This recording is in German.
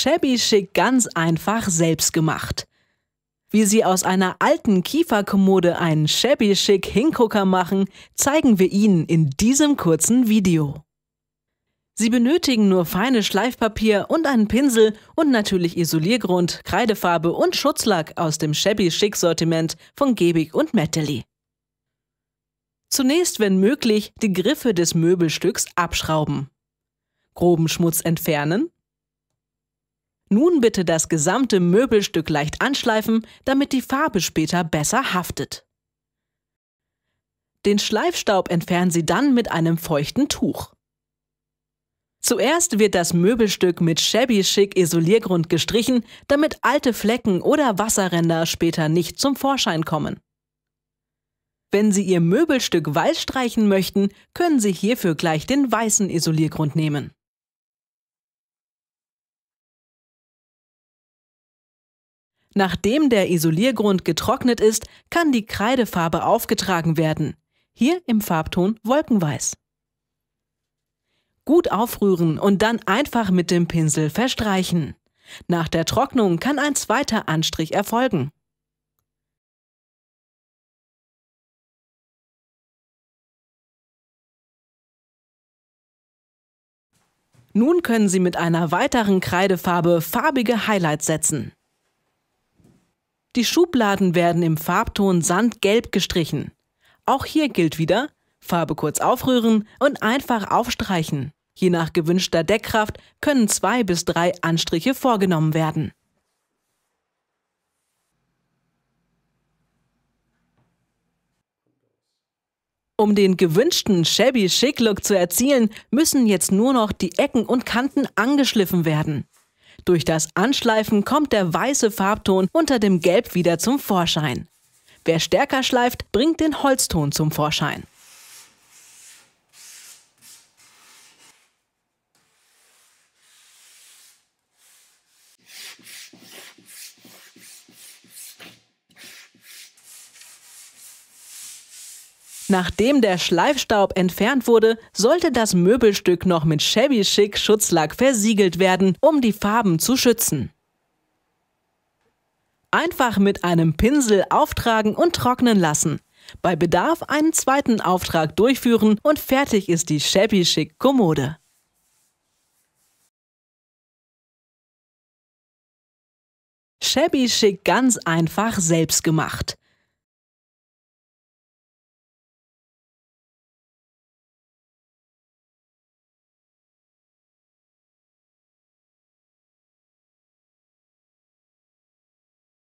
shabby Chic ganz einfach selbst gemacht. Wie sie aus einer alten Kieferkommode einen shabby Chic Hingucker machen, zeigen wir Ihnen in diesem kurzen Video. Sie benötigen nur feines Schleifpapier und einen Pinsel und natürlich Isoliergrund, Kreidefarbe und Schutzlack aus dem shabby Chic Sortiment von Gebig und Metteli. Zunächst, wenn möglich, die Griffe des Möbelstücks abschrauben groben Schmutz entfernen, nun bitte das gesamte Möbelstück leicht anschleifen, damit die Farbe später besser haftet. Den Schleifstaub entfernen Sie dann mit einem feuchten Tuch. Zuerst wird das Möbelstück mit Shabby Chic Isoliergrund gestrichen, damit alte Flecken oder Wasserränder später nicht zum Vorschein kommen. Wenn Sie Ihr Möbelstück weiß streichen möchten, können Sie hierfür gleich den weißen Isoliergrund nehmen. Nachdem der Isoliergrund getrocknet ist, kann die Kreidefarbe aufgetragen werden. Hier im Farbton Wolkenweiß. Gut aufrühren und dann einfach mit dem Pinsel verstreichen. Nach der Trocknung kann ein zweiter Anstrich erfolgen. Nun können Sie mit einer weiteren Kreidefarbe farbige Highlights setzen. Die Schubladen werden im Farbton Sandgelb gestrichen. Auch hier gilt wieder, Farbe kurz aufrühren und einfach aufstreichen. Je nach gewünschter Deckkraft können zwei bis drei Anstriche vorgenommen werden. Um den gewünschten shabby chic Look zu erzielen, müssen jetzt nur noch die Ecken und Kanten angeschliffen werden. Durch das Anschleifen kommt der weiße Farbton unter dem Gelb wieder zum Vorschein. Wer stärker schleift, bringt den Holzton zum Vorschein. Nachdem der Schleifstaub entfernt wurde, sollte das Möbelstück noch mit Shabby Chic Schutzlack versiegelt werden, um die Farben zu schützen. Einfach mit einem Pinsel auftragen und trocknen lassen. Bei Bedarf einen zweiten Auftrag durchführen und fertig ist die Shabby Chic Kommode. Shabby Chic ganz einfach selbst gemacht.